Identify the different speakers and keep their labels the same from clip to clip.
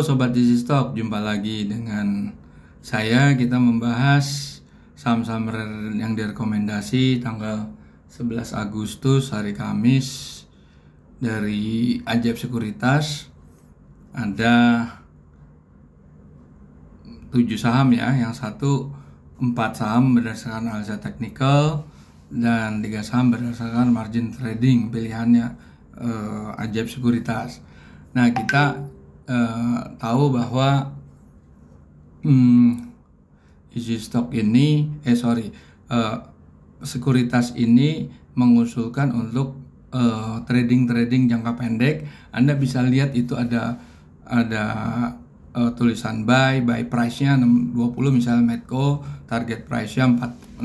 Speaker 1: Sobat Easy Stock, jumpa lagi dengan saya Kita membahas saham-saham yang direkomendasi tanggal 11 Agustus hari Kamis dari Ajab Sekuritas Ada tujuh saham ya, yang satu empat saham berdasarkan analisa teknikal dan tiga saham berdasarkan margin trading pilihannya eh, Ajab Sekuritas Nah kita uh, tahu bahwa hmm, isi stok ini eh sorry uh, sekuritas ini mengusulkan untuk uh, eh, trading trading jangka pendek Anda bisa lihat itu ada ada uh, tulisan buy buy price-nya 20 misalnya Medco target price-nya 640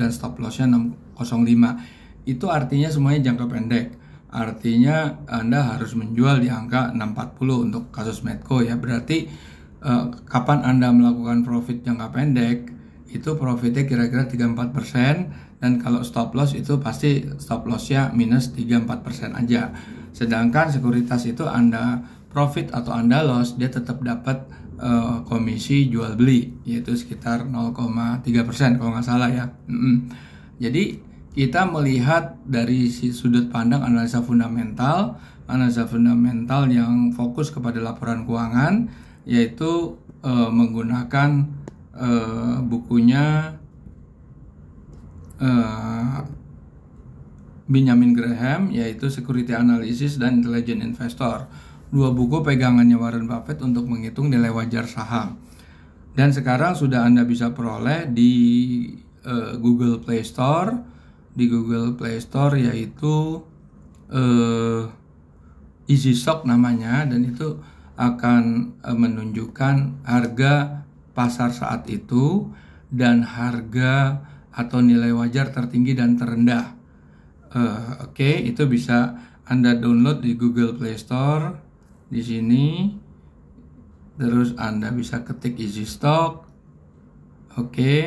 Speaker 1: dan stop loss-nya 605 itu artinya semuanya jangka pendek Artinya Anda harus menjual di angka 640 untuk kasus Medco ya. Berarti eh, kapan Anda melakukan profit jangka pendek itu profitnya kira-kira 34% dan kalau stop loss itu pasti stop lossnya minus 34% aja. Sedangkan sekuritas itu Anda profit atau Anda loss dia tetap dapat uh, komisi jual beli yaitu sekitar 0,3% kalau nggak salah ya. Mm -mm. Jadi kita melihat dari sudut pandang analisa fundamental, analisa fundamental yang fokus kepada laporan keuangan, yaitu e, menggunakan e, bukunya e, Benjamin Graham, yaitu Security Analysis dan Intelligent Investor. Dua buku pegangannya Warren Buffett untuk menghitung nilai wajar saham. Dan sekarang sudah Anda bisa peroleh di e, Google Play Store, di Google Play Store yaitu uh, Shop namanya dan itu akan uh, menunjukkan harga pasar saat itu dan harga atau nilai wajar tertinggi dan terendah. Uh, Oke, okay, itu bisa Anda download di Google Play Store di sini. Terus Anda bisa ketik Easy stock. Oke, okay,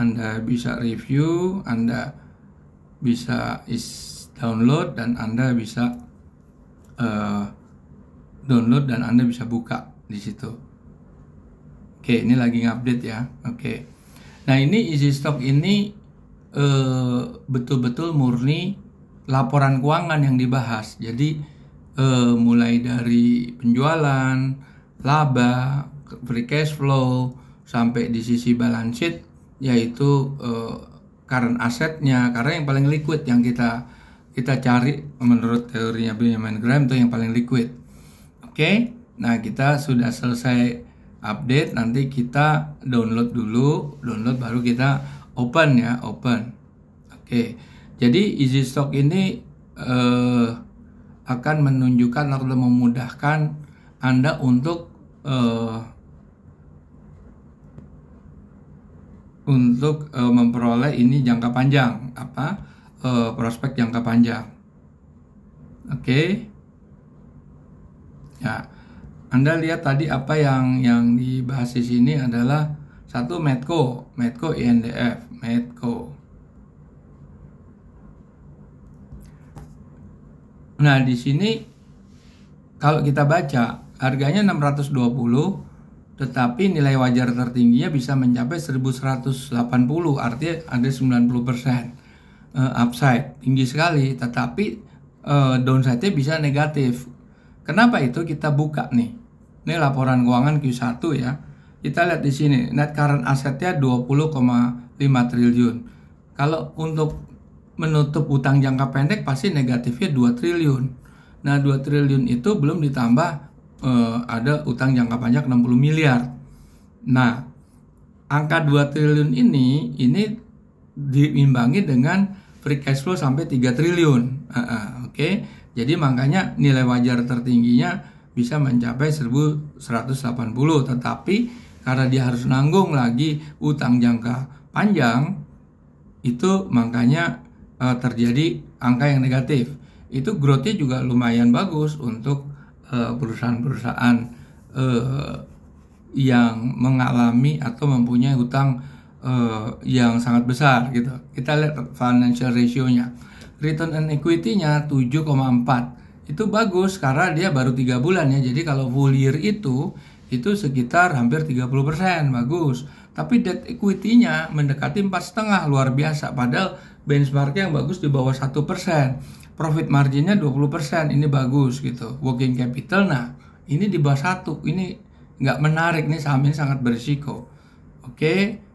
Speaker 1: Anda bisa review, Anda bisa is download dan Anda bisa uh, download dan Anda bisa buka di situ. Oke, ini lagi ngupdate ya. Oke. Nah, ini Easy Stock ini eh, betul-betul uh, murni laporan keuangan yang dibahas. Jadi uh, mulai dari penjualan, laba, free cash flow sampai di sisi balance sheet yaitu uh, current asetnya karena yang paling liquid yang kita kita cari menurut teorinya Benjamin Graham itu yang paling liquid. Oke. Okay? Nah, kita sudah selesai update, nanti kita download dulu, download baru kita open ya, open. Oke. Okay. Jadi Easy Stock ini uh, akan menunjukkan atau memudahkan Anda untuk uh, untuk uh, memperoleh ini jangka panjang apa uh, prospek jangka panjang oke okay. ya anda lihat tadi apa yang yang dibahas di sini adalah satu Medco Medco INDF Medco nah di sini kalau kita baca harganya 620 tetapi nilai wajar tertingginya bisa mencapai 1180 artinya ada 90% uh, eh, upside tinggi sekali tetapi uh, downside-nya bisa negatif kenapa itu kita buka nih ini laporan keuangan Q1 ya kita lihat di sini net current assetnya 20,5 triliun kalau untuk menutup utang jangka pendek pasti negatifnya 2 triliun nah 2 triliun itu belum ditambah uh, ada utang jangka panjang 60 miliar. Nah, angka 2 triliun ini ini diimbangi dengan free cash flow sampai 3 triliun. Uh, uh, Oke. Okay? Jadi makanya nilai wajar tertingginya bisa mencapai 1180, tetapi karena dia harus nanggung lagi utang jangka panjang itu makanya uh, terjadi angka yang negatif. Itu growth-nya juga lumayan bagus untuk Eh, perusahaan-perusahaan uh, yang mengalami atau mempunyai hutang uh, yang sangat besar gitu. Kita lihat financial ratio-nya. Return on equity-nya 7,4. Itu bagus karena dia baru tiga bulan ya. Jadi kalau full year itu itu sekitar hampir 30% bagus tapi debt equity-nya mendekati empat setengah luar biasa padahal benchmarknya yang bagus di bawah satu persen profit marginnya 20% ini bagus gitu working capital nah ini di bawah satu ini nggak menarik nih saham ini sangat berisiko oke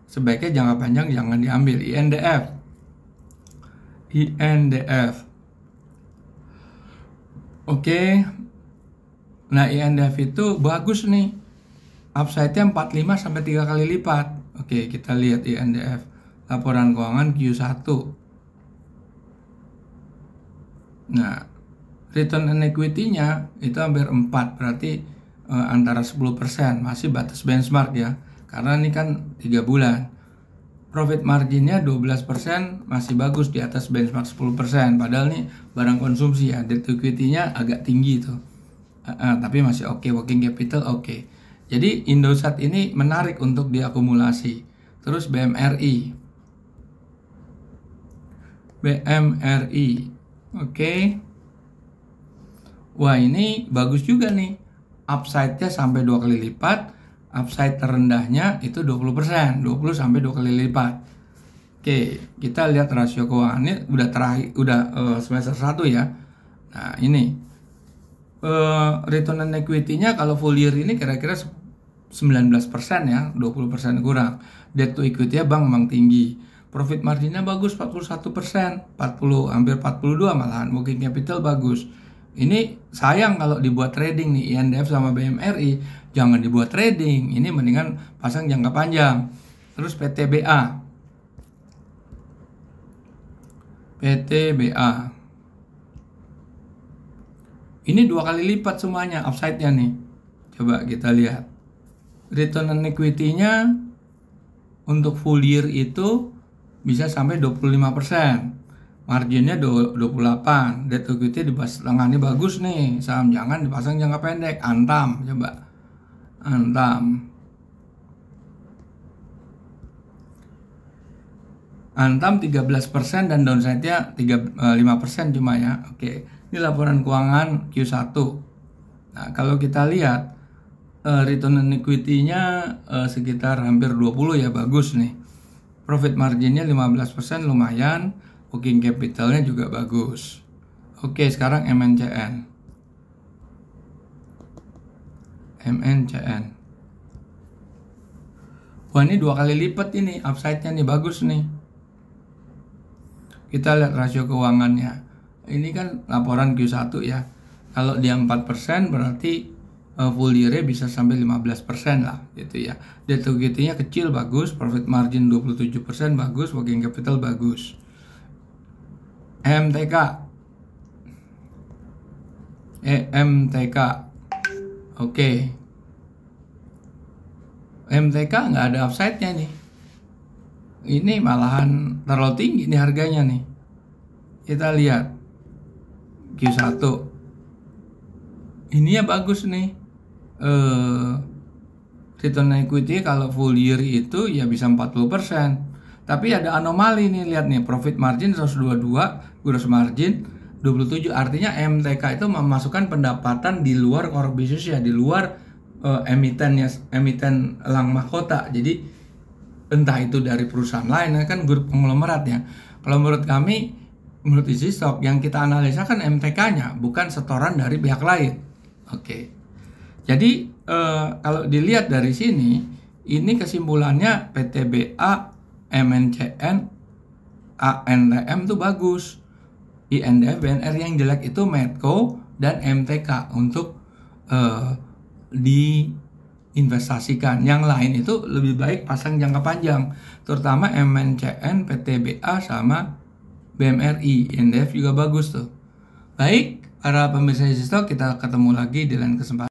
Speaker 1: sebaiknya jangka panjang jangan diambil INDF INDF oke nah INDF itu bagus nih upside-nya 45 sampai 3 kali lipat oke kita lihat INDF laporan keuangan Q1 Nah, return on equity-nya itu hampir 4, berarti e, antara 10%, masih batas benchmark ya. Karena ini kan 3 bulan. Profit margin-nya 12% masih bagus di atas benchmark 10%. Padahal nih barang konsumsi ya, debt equity-nya agak tinggi itu E, eh, e, eh, tapi masih oke, okay. working capital oke. Okay. Jadi Indosat ini menarik untuk diakumulasi. Terus BMRI. BMRI Oke. Okay. Wah, ini bagus juga nih. Upside-nya sampai dua kali lipat, upside terendahnya itu 20%, 20 sampai dua kali lipat. Oke, okay. kita lihat rasio keuangan ini udah terakhir udah uh, semester 1 ya. Nah, ini uh, return on equity-nya kalau full year ini kira-kira 19% ya, 20% kurang. Debt to equity-nya bank memang tinggi profit marginnya bagus 41 persen 40 hampir 42 malahan mungkin capital bagus ini sayang kalau dibuat trading nih INDF sama BMRI jangan dibuat trading ini mendingan pasang jangka panjang terus PTBA PTBA ini dua kali lipat semuanya upside-nya nih coba kita lihat return on equity-nya untuk full year itu bisa sampai 25%. Marginnya 28. Debt equity di lengannya bagus nih. Saham jangan dipasang jangka pendek. Antam coba. Antam. Antam 13% dan downside-nya 5% eh, cuma ya. Oke. Ini laporan keuangan Q1. Nah, kalau kita lihat eh, return on equity-nya eh, sekitar hampir 20 ya bagus nih profit marginnya 15% lumayan, working capitalnya juga bagus. Oke, sekarang MNCN. MNCN. Wah, ini dua kali lipat ini, upside-nya nih bagus nih. Kita lihat rasio keuangannya. Ini kan laporan Q1 ya. Kalau dia 4% berarti uh, full year bisa sampai 15% lah gitu ya. Debt to equity-nya kecil bagus, profit margin 27% bagus, working capital bagus. MTK EMTK eh, Oke okay. MTK nggak ada upside-nya nih Ini malahan terlalu tinggi nih harganya nih Kita lihat Q1 Ini ya bagus nih eh, return equity kalau full year itu ya bisa 40%. Tapi ada anomali nih lihat nih profit margin 122, gross margin 27. Artinya MTK itu memasukkan pendapatan di luar core business ya, di luar uh, eh, emitennya emiten ya, elang mahkota. Jadi entah itu dari perusahaan lain kan grup konglomerat ya. Kalau menurut kami menurut isi stok yang kita analisa kan MTK-nya bukan setoran dari pihak lain. Oke. Okay. Jadi eh, kalau dilihat dari sini, ini kesimpulannya PTBA, MNCN, ANTM itu bagus. INDF, BNR yang jelek itu Medco dan MTK untuk eh, diinvestasikan. Yang lain itu lebih baik pasang jangka panjang, terutama MNCN, PTBA sama BMRI, INDF juga bagus tuh. Baik, para pemirsa Stok, kita ketemu lagi di lain kesempatan.